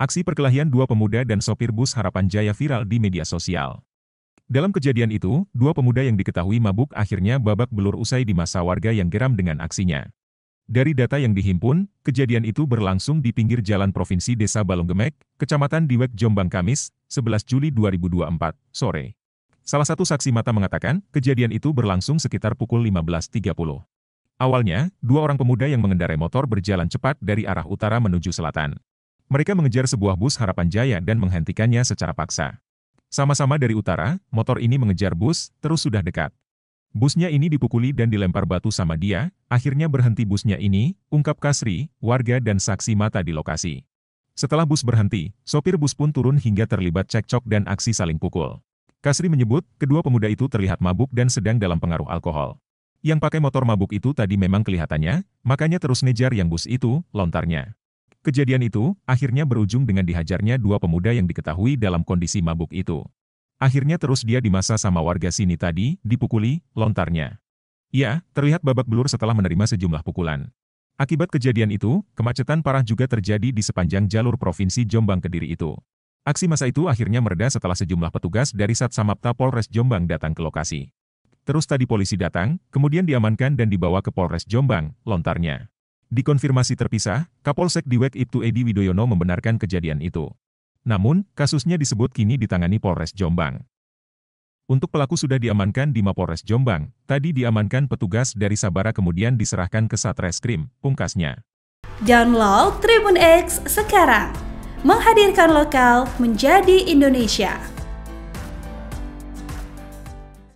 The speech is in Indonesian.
Aksi perkelahian dua pemuda dan sopir bus Harapan Jaya viral di media sosial. Dalam kejadian itu, dua pemuda yang diketahui mabuk akhirnya babak belur usai di masa warga yang geram dengan aksinya. Dari data yang dihimpun, kejadian itu berlangsung di pinggir jalan Provinsi Desa Balonggemek, Kecamatan Diwek, Jombang Kamis, 11 Juli 2024, sore. Salah satu saksi mata mengatakan, kejadian itu berlangsung sekitar pukul 15.30. Awalnya, dua orang pemuda yang mengendarai motor berjalan cepat dari arah utara menuju selatan. Mereka mengejar sebuah bus harapan jaya dan menghentikannya secara paksa. Sama-sama dari utara, motor ini mengejar bus, terus sudah dekat. Busnya ini dipukuli dan dilempar batu sama dia, akhirnya berhenti busnya ini, ungkap Kasri, warga dan saksi mata di lokasi. Setelah bus berhenti, sopir bus pun turun hingga terlibat cekcok dan aksi saling pukul. Kasri menyebut, kedua pemuda itu terlihat mabuk dan sedang dalam pengaruh alkohol. Yang pakai motor mabuk itu tadi memang kelihatannya, makanya terus ngejar yang bus itu, lontarnya. Kejadian itu akhirnya berujung dengan dihajarnya dua pemuda yang diketahui dalam kondisi mabuk itu. Akhirnya terus dia dimasa sama warga sini tadi, dipukuli, lontarnya. Ya terlihat babak belur setelah menerima sejumlah pukulan. Akibat kejadian itu, kemacetan parah juga terjadi di sepanjang jalur Provinsi Jombang Kediri itu. Aksi masa itu akhirnya mereda setelah sejumlah petugas dari Sat Samapta Polres Jombang datang ke lokasi. Terus tadi polisi datang, kemudian diamankan dan dibawa ke Polres Jombang, lontarnya. Dikonfirmasi terpisah, Kapolsek Diwek Ibtu Edi Widoyono membenarkan kejadian itu. Namun, kasusnya disebut kini ditangani Polres Jombang. Untuk pelaku sudah diamankan di Mapolres Jombang, tadi diamankan petugas dari Sabara kemudian diserahkan ke Satreskrim, pungkasnya. Download Tribun X sekarang, menghadirkan lokal menjadi Indonesia.